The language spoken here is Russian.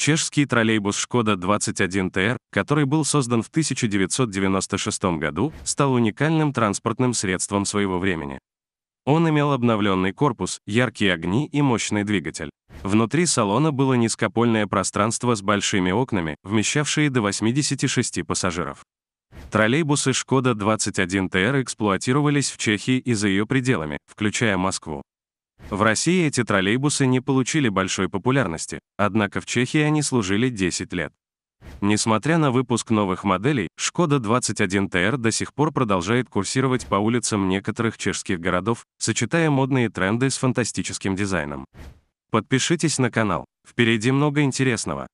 Чешский троллейбус Шкода 21ТР, который был создан в 1996 году, стал уникальным транспортным средством своего времени. Он имел обновленный корпус, яркие огни и мощный двигатель. Внутри салона было низкопольное пространство с большими окнами, вмещавшие до 86 пассажиров. Троллейбусы Шкода 21ТР эксплуатировались в Чехии и за ее пределами, включая Москву. В России эти троллейбусы не получили большой популярности, однако в Чехии они служили 10 лет. Несмотря на выпуск новых моделей, Шкода 21 TR до сих пор продолжает курсировать по улицам некоторых чешских городов, сочетая модные тренды с фантастическим дизайном. Подпишитесь на канал, впереди много интересного.